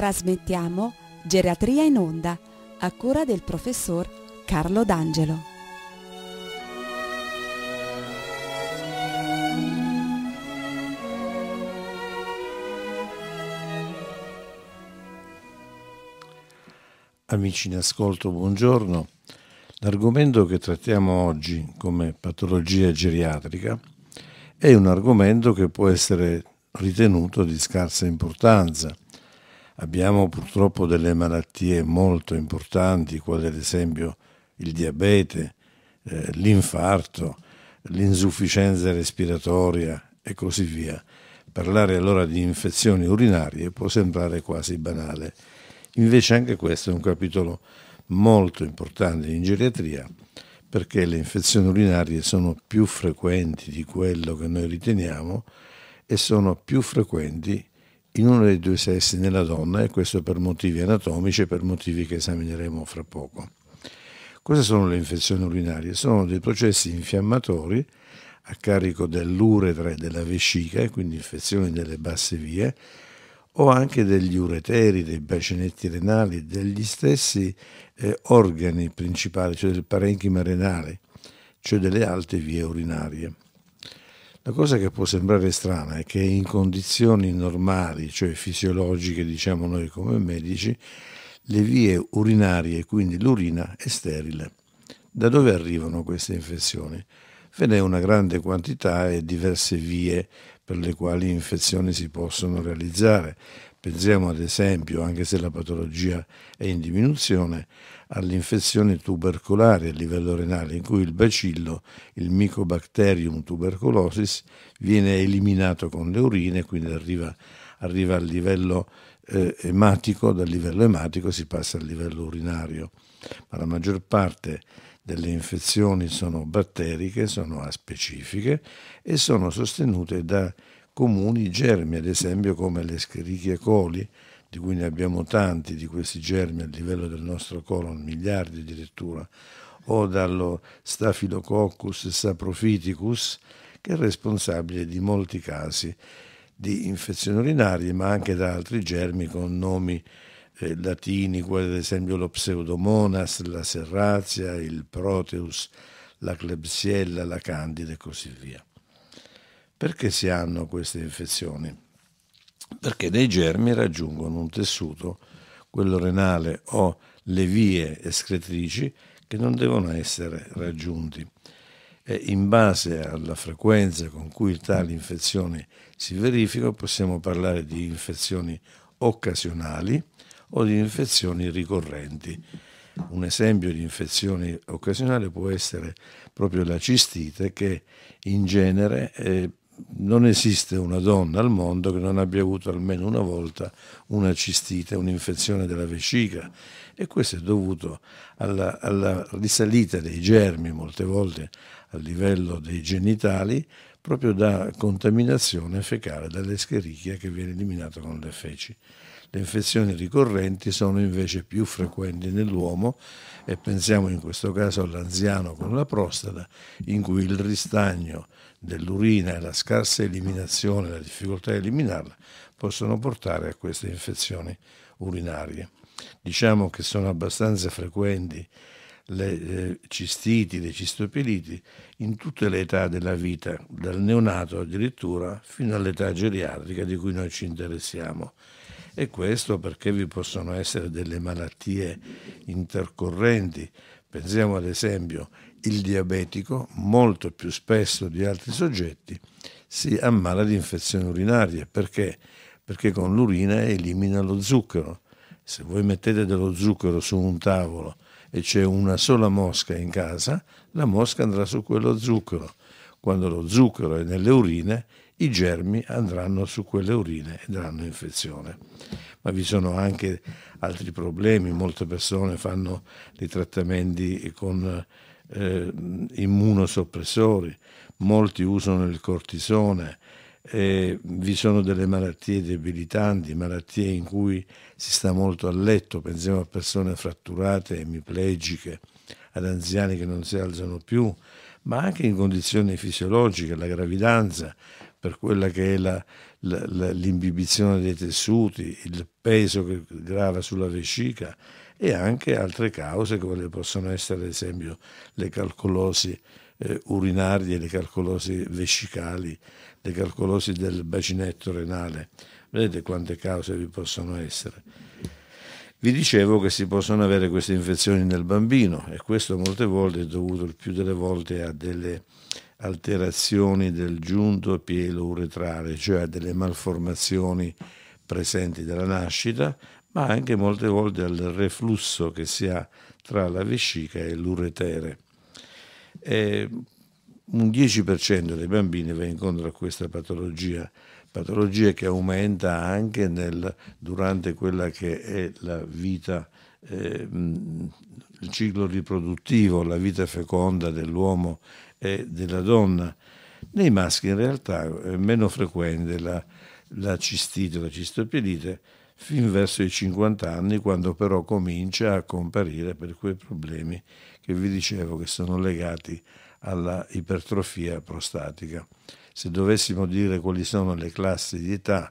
trasmettiamo Geriatria in onda a cura del professor Carlo D'Angelo. Amici in ascolto, buongiorno. L'argomento che trattiamo oggi come patologia geriatrica è un argomento che può essere ritenuto di scarsa importanza Abbiamo purtroppo delle malattie molto importanti, quali ad esempio il diabete, eh, l'infarto, l'insufficienza respiratoria e così via. Parlare allora di infezioni urinarie può sembrare quasi banale. Invece anche questo è un capitolo molto importante in geriatria perché le infezioni urinarie sono più frequenti di quello che noi riteniamo e sono più frequenti in uno dei due sessi nella donna, e questo per motivi anatomici e per motivi che esamineremo fra poco. Cosa sono le infezioni urinarie? Sono dei processi infiammatori a carico dell'uretra e della vescica, quindi infezioni delle basse vie, o anche degli ureteri, dei bacinetti renali, degli stessi eh, organi principali, cioè del parenchima renale, cioè delle alte vie urinarie. La cosa che può sembrare strana è che in condizioni normali, cioè fisiologiche, diciamo noi come medici, le vie urinarie, quindi l'urina, è sterile. Da dove arrivano queste infezioni? Ve ne è una grande quantità e diverse vie per le quali infezioni si possono realizzare. Pensiamo ad esempio, anche se la patologia è in diminuzione, all'infezione tubercolare a livello renale in cui il bacillo, il Mycobacterium tuberculosis, viene eliminato con le urine, quindi arriva, arriva al livello eh, ematico, dal livello ematico si passa al livello urinario. Ma la maggior parte delle infezioni sono batteriche, sono aspecifiche e sono sostenute da comuni germi, ad esempio come le Escherichia coli, di cui ne abbiamo tanti di questi germi a livello del nostro colon, miliardi addirittura, o dallo Staphylococcus saprophyticus, che è responsabile di molti casi di infezioni urinarie, ma anche da altri germi con nomi eh, latini, quali ad esempio lo pseudomonas, la serrazia, il proteus, la klebsiella, la candida e così via. Perché si hanno queste infezioni? Perché dei germi raggiungono un tessuto, quello renale o le vie escretrici, che non devono essere raggiunti. E in base alla frequenza con cui tali infezioni si verificano possiamo parlare di infezioni occasionali, o di infezioni ricorrenti. Un esempio di infezione occasionale può essere proprio la cistite che in genere eh, non esiste una donna al mondo che non abbia avuto almeno una volta una cistite, un'infezione della vescica e questo è dovuto alla, alla risalita dei germi molte volte a livello dei genitali proprio da contaminazione fecale dall'escherichia che viene eliminata con le feci. Le infezioni ricorrenti sono invece più frequenti nell'uomo e pensiamo in questo caso all'anziano con la prostata, in cui il ristagno dell'urina e la scarsa eliminazione, la difficoltà a eliminarla, possono portare a queste infezioni urinarie. Diciamo che sono abbastanza frequenti le eh, cistiti, le cistopiliti in tutte le età della vita, dal neonato addirittura fino all'età geriatrica di cui noi ci interessiamo. E questo perché vi possono essere delle malattie intercorrenti. Pensiamo ad esempio il diabetico, molto più spesso di altri soggetti, si ammala di infezioni urinarie. Perché? Perché con l'urina elimina lo zucchero. Se voi mettete dello zucchero su un tavolo e c'è una sola mosca in casa, la mosca andrà su quello zucchero. Quando lo zucchero è nelle urine, i germi andranno su quelle urine e daranno infezione. Ma vi sono anche altri problemi, molte persone fanno dei trattamenti con eh, immunosoppressori, molti usano il cortisone, eh, vi sono delle malattie debilitanti, malattie in cui si sta molto a letto, pensiamo a persone fratturate, emiplegiche, ad anziani che non si alzano più, ma anche in condizioni fisiologiche, la gravidanza, per quella che è la, la, la, l'imbibizione dei tessuti, il peso che grava sulla vescica e anche altre cause come possono essere ad esempio le calcolosi eh, urinarie, le calcolosi vescicali, le calcolosi del bacinetto renale. Vedete quante cause vi possono essere. Vi dicevo che si possono avere queste infezioni nel bambino e questo molte volte è dovuto il più delle volte a delle alterazioni del giunto uretrale, cioè delle malformazioni presenti dalla nascita, ma anche molte volte al reflusso che si ha tra la vescica e l'uretere. E un 10% dei bambini va incontro a questa patologia, patologia che aumenta anche nel, durante quella che è la vita, eh, il ciclo riproduttivo, la vita feconda dell'uomo è della donna. Nei maschi in realtà è meno frequente la, la cistite la cistopielite fin verso i 50 anni, quando però comincia a comparire per quei problemi che vi dicevo che sono legati alla ipertrofia prostatica. Se dovessimo dire quali sono le classi di età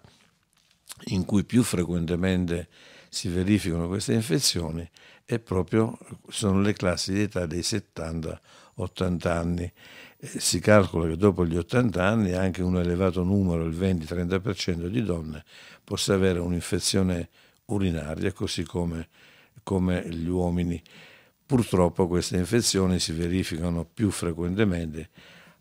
in cui più frequentemente si verificano queste infezioni, è proprio, sono le classi di età dei 70 80 anni. Eh, si calcola che dopo gli 80 anni anche un elevato numero, il 20-30% di donne, possa avere un'infezione urinaria, così come, come gli uomini. Purtroppo queste infezioni si verificano più frequentemente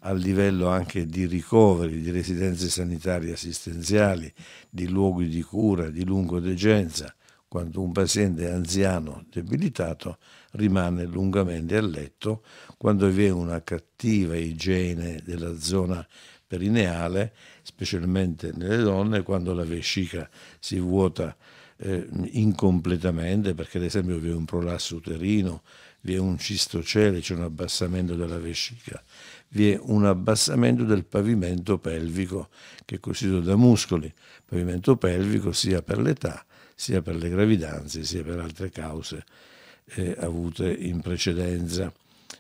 a livello anche di ricoveri, di residenze sanitarie assistenziali, di luoghi di cura, di lungodegenza, quando un paziente anziano debilitato rimane lungamente a letto, quando vi è una cattiva igiene della zona perineale, specialmente nelle donne, quando la vescica si vuota eh, incompletamente, perché ad esempio vi è un prolasso uterino, vi è un cistocele, c'è un abbassamento della vescica vi è un abbassamento del pavimento pelvico, che è costituito da muscoli, pavimento pelvico sia per l'età, sia per le gravidanze, sia per altre cause eh, avute in precedenza.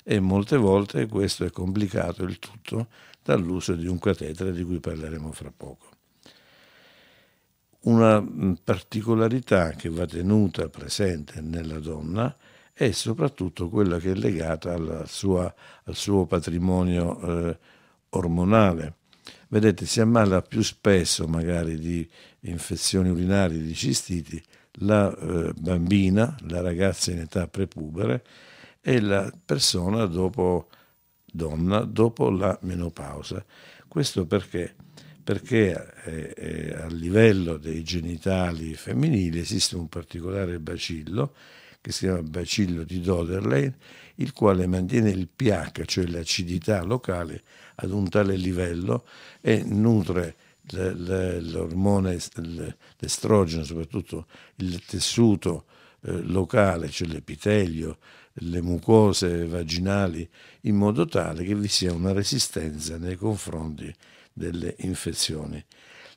E molte volte questo è complicato il tutto dall'uso di un catetere di cui parleremo fra poco. Una particolarità che va tenuta presente nella donna e soprattutto quella che è legata sua, al suo patrimonio eh, ormonale. Vedete, si ammala più spesso magari di infezioni urinarie, di cistiti, la eh, bambina, la ragazza in età prepubere e la persona dopo donna dopo la menopausa. Questo perché? Perché eh, eh, a livello dei genitali femminili esiste un particolare bacillo che si chiama bacillo di Doderlein, il quale mantiene il pH, cioè l'acidità locale, ad un tale livello e nutre l'ormone, l'estrogeno, soprattutto il tessuto eh, locale, cioè l'epitelio, le mucose vaginali, in modo tale che vi sia una resistenza nei confronti delle infezioni.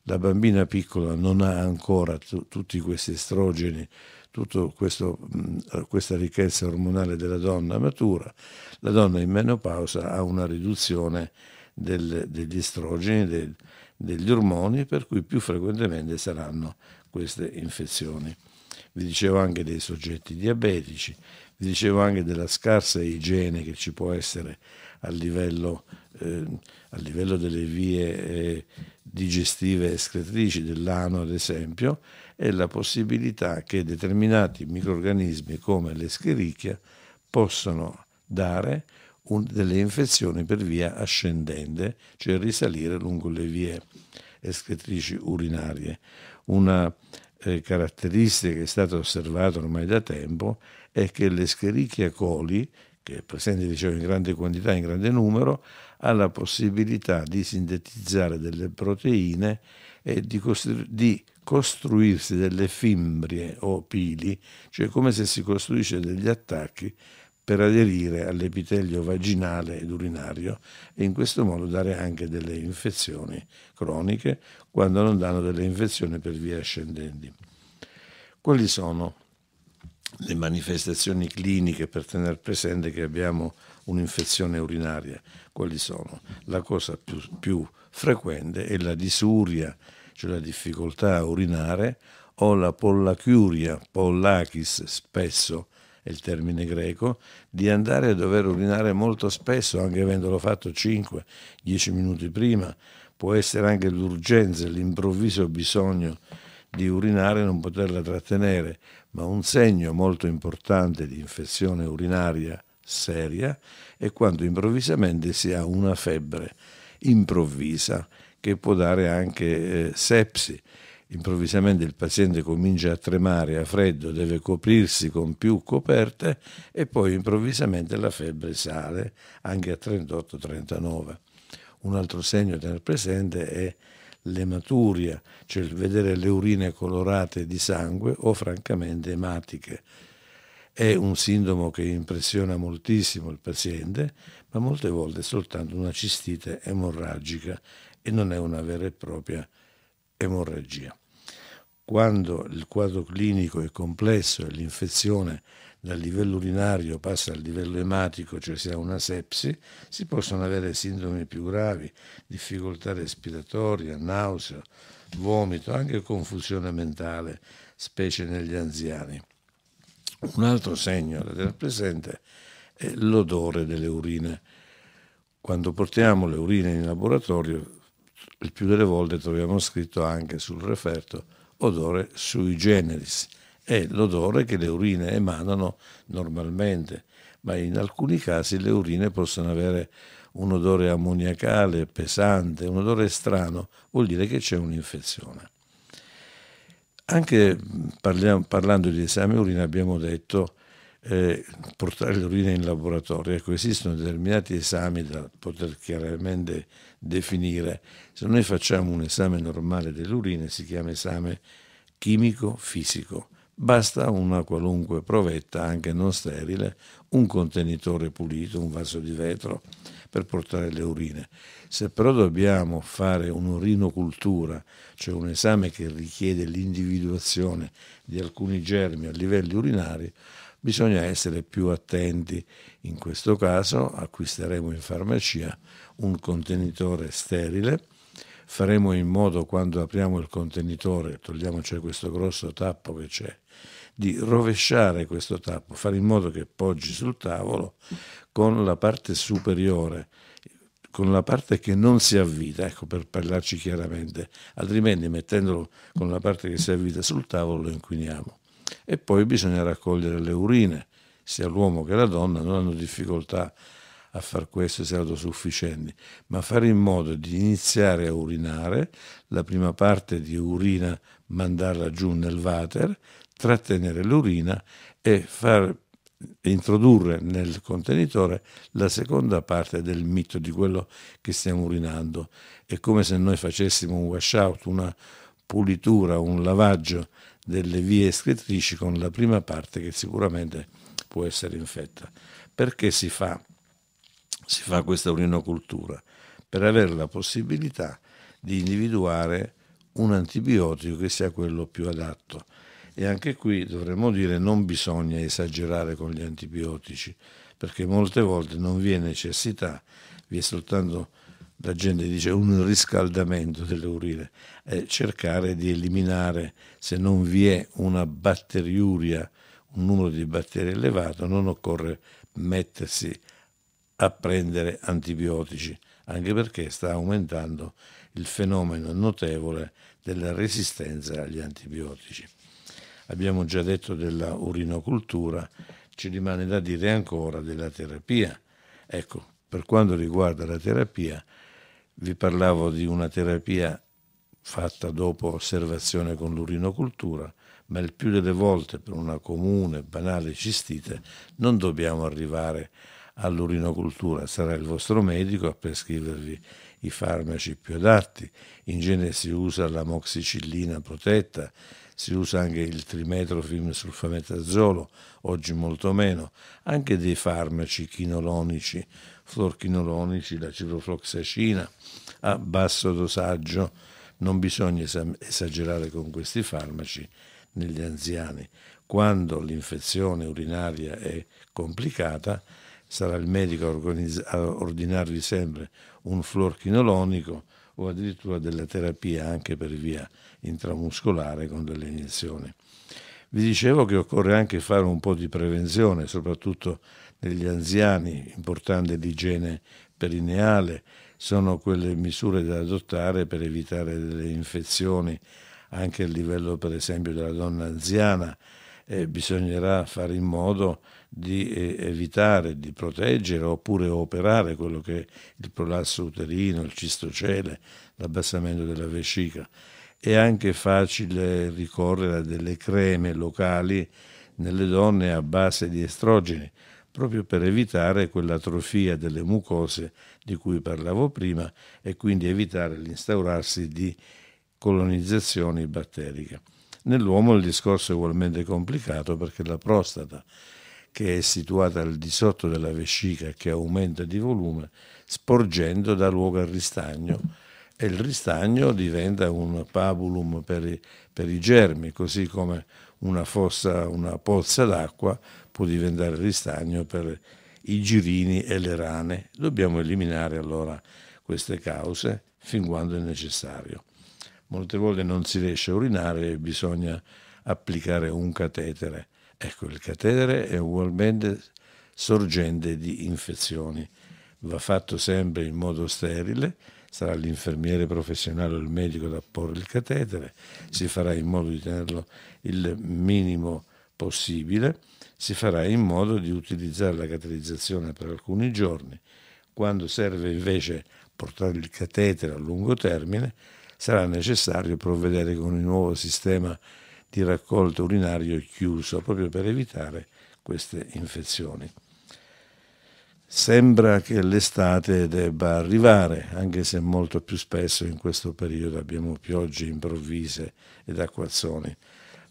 La bambina piccola non ha ancora tutti questi estrogeni tutta eh, questa ricchezza ormonale della donna matura, la donna in menopausa ha una riduzione del, degli estrogeni, del, degli ormoni, per cui più frequentemente saranno queste infezioni. Vi dicevo anche dei soggetti diabetici, vi dicevo anche della scarsa igiene che ci può essere a livello, eh, a livello delle vie eh, digestive escretrici, dell'ano ad esempio, è la possibilità che determinati microrganismi come l'escherichia possano dare un, delle infezioni per via ascendente, cioè risalire lungo le vie escretrici urinarie. Una eh, caratteristica che è stata osservata ormai da tempo è che l'escherichia coli, che è presente dicevo, in grande quantità, in grande numero, ha la possibilità di sintetizzare delle proteine e di, di costruirsi delle fimbrie o pili, cioè come se si costruisce degli attacchi per aderire all'epitelio vaginale ed urinario e in questo modo dare anche delle infezioni croniche quando non danno delle infezioni per via ascendenti. Quali sono le manifestazioni cliniche per tenere presente che abbiamo un'infezione urinaria? Quali sono? La cosa più, più frequente è la disuria cioè la difficoltà a urinare, o la pollachiuria, pollachis spesso è il termine greco, di andare a dover urinare molto spesso, anche avendolo fatto 5-10 minuti prima, può essere anche l'urgenza, l'improvviso bisogno di urinare e non poterla trattenere, ma un segno molto importante di infezione urinaria seria è quando improvvisamente si ha una febbre improvvisa che può dare anche eh, sepsi. Improvvisamente il paziente comincia a tremare a freddo, deve coprirsi con più coperte e poi improvvisamente la febbre sale anche a 38-39. Un altro segno da tenere presente è l'ematuria, cioè il vedere le urine colorate di sangue o francamente ematiche. È un sintomo che impressiona moltissimo il paziente, ma molte volte è soltanto una cistite emorragica e non è una vera e propria emorragia. Quando il quadro clinico è complesso e l'infezione dal livello urinario passa al livello ematico, cioè si ha una sepsi, si possono avere sintomi più gravi, difficoltà respiratoria, nausea, vomito, anche confusione mentale, specie negli anziani. Un altro segno da tenere presente è l'odore delle urine. Quando portiamo le urine in laboratorio il più delle volte troviamo scritto anche sul referto odore sui generis, è l'odore che le urine emanano normalmente, ma in alcuni casi le urine possono avere un odore ammoniacale pesante, un odore strano, vuol dire che c'è un'infezione. Anche mm, parliamo, parlando di esame urina abbiamo detto eh, portare l'urina in laboratorio. Ecco, esistono determinati esami da poter chiaramente definire. Se noi facciamo un esame normale dell'urina si chiama esame chimico-fisico. Basta una qualunque provetta, anche non sterile, un contenitore pulito, un vaso di vetro per portare le urine. Se però dobbiamo fare un'urinocultura, cioè un esame che richiede l'individuazione di alcuni germi a livelli urinari, bisogna essere più attenti. In questo caso acquisteremo in farmacia un contenitore sterile, faremo in modo quando apriamo il contenitore, togliamoci questo grosso tappo che c'è, di rovesciare questo tappo, fare in modo che poggi sul tavolo con la parte superiore con la parte che non si avvita, ecco per parlarci chiaramente, altrimenti mettendolo con la parte che si avvita sul tavolo lo inquiniamo e poi bisogna raccogliere le urine. Sia l'uomo che la donna non hanno difficoltà a far questo se autosufficienti, ma fare in modo di iniziare a urinare, la prima parte di urina mandarla giù nel water, trattenere l'urina e far introdurre nel contenitore la seconda parte del mito di quello che stiamo urinando. È come se noi facessimo un wash out, una pulitura, un lavaggio delle vie escretrici con la prima parte che sicuramente può essere infetta. Perché si fa, si fa questa urinocultura? Per avere la possibilità di individuare un antibiotico che sia quello più adatto. E anche qui dovremmo dire non bisogna esagerare con gli antibiotici, perché molte volte non vi è necessità, vi è soltanto la gente dice un riscaldamento delle urine, eh, cercare di eliminare, se non vi è una batteriuria, un numero di batteri elevato, non occorre mettersi a prendere antibiotici, anche perché sta aumentando il fenomeno notevole della resistenza agli antibiotici. Abbiamo già detto della urinocultura, ci rimane da dire ancora della terapia. Ecco, per quanto riguarda la terapia, vi parlavo di una terapia fatta dopo osservazione con l'urinocultura, ma il più delle volte per una comune, banale cistite non dobbiamo arrivare all'urinocultura, sarà il vostro medico a prescrivervi i farmaci più adatti. In genere si usa la moxicillina protetta, si usa anche il trimetrofilm sulfametazolo, oggi molto meno, anche dei farmaci chinolonici, florchinolonici, la ciprofloxacina a basso dosaggio. Non bisogna esagerare con questi farmaci negli anziani. Quando l'infezione urinaria è complicata, sarà il medico a, a ordinarvi sempre un florchinolonico o addirittura della terapia anche per via intramuscolare con delle iniezioni. Vi dicevo che occorre anche fare un po' di prevenzione, soprattutto negli anziani, importante l'igiene perineale, sono quelle misure da adottare per evitare delle infezioni anche a livello per esempio della donna anziana, eh, bisognerà fare in modo di eh, evitare, di proteggere oppure operare quello che è il prolasso uterino, il cistocele, l'abbassamento della vescica è anche facile ricorrere a delle creme locali nelle donne a base di estrogeni, proprio per evitare quell'atrofia delle mucose di cui parlavo prima e quindi evitare l'instaurarsi di colonizzazioni batteriche. Nell'uomo il discorso è ugualmente complicato perché la prostata, che è situata al di sotto della vescica che aumenta di volume, sporgendo dà luogo al ristagno e il ristagno diventa un pabulum per i, per i germi, così come una, fossa, una pozza d'acqua può diventare ristagno per i girini e le rane. Dobbiamo eliminare allora queste cause fin quando è necessario. Molte volte non si riesce a urinare e bisogna applicare un catetere. Ecco, il catetere è ugualmente sorgente di infezioni. Va fatto sempre in modo sterile sarà l'infermiere professionale o il medico ad apporre il catetere, si farà in modo di tenerlo il minimo possibile, si farà in modo di utilizzare la catalizzazione per alcuni giorni. Quando serve invece portare il catetere a lungo termine, sarà necessario provvedere con il nuovo sistema di raccolto urinario chiuso proprio per evitare queste infezioni. Sembra che l'estate debba arrivare, anche se molto più spesso in questo periodo abbiamo piogge improvvise ed acquazzoni,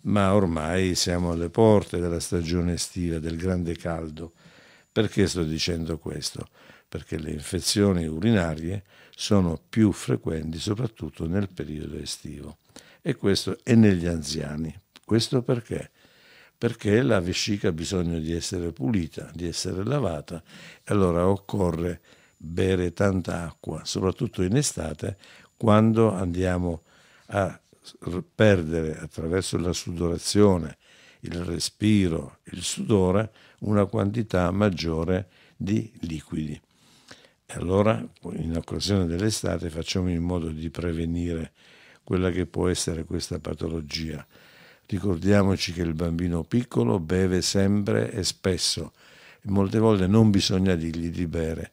ma ormai siamo alle porte della stagione estiva, del grande caldo. Perché sto dicendo questo? Perché le infezioni urinarie sono più frequenti soprattutto nel periodo estivo e questo è negli anziani. Questo perché? perché la vescica ha bisogno di essere pulita, di essere lavata, e allora occorre bere tanta acqua, soprattutto in estate, quando andiamo a perdere attraverso la sudorazione, il respiro, il sudore, una quantità maggiore di liquidi. E allora, in occasione dell'estate, facciamo in modo di prevenire quella che può essere questa patologia. Ricordiamoci che il bambino piccolo beve sempre e spesso e molte volte non bisogna dirgli di bere.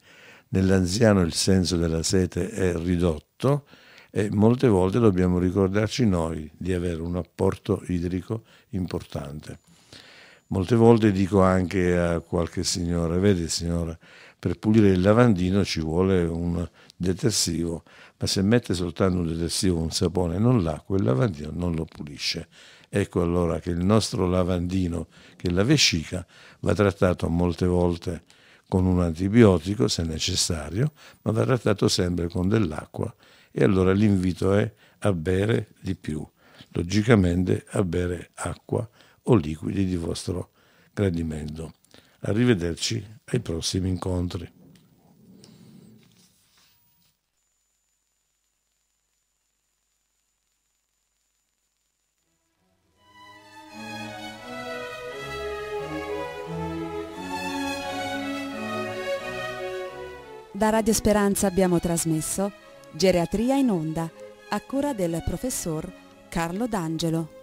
Nell'anziano il senso della sete è ridotto e molte volte dobbiamo ricordarci noi di avere un apporto idrico importante. Molte volte dico anche a qualche signore, vedi signora, per pulire il lavandino ci vuole un detersivo, ma se mette soltanto un detersivo, un sapone e non l'acqua, il lavandino non lo pulisce. Ecco allora che il nostro lavandino, che è la vescica, va trattato molte volte con un antibiotico se necessario, ma va trattato sempre con dell'acqua e allora l'invito è a bere di più, logicamente a bere acqua o liquidi di vostro gradimento. Arrivederci ai prossimi incontri. Da Radio Speranza abbiamo trasmesso Geriatria in onda a cura del professor Carlo D'Angelo.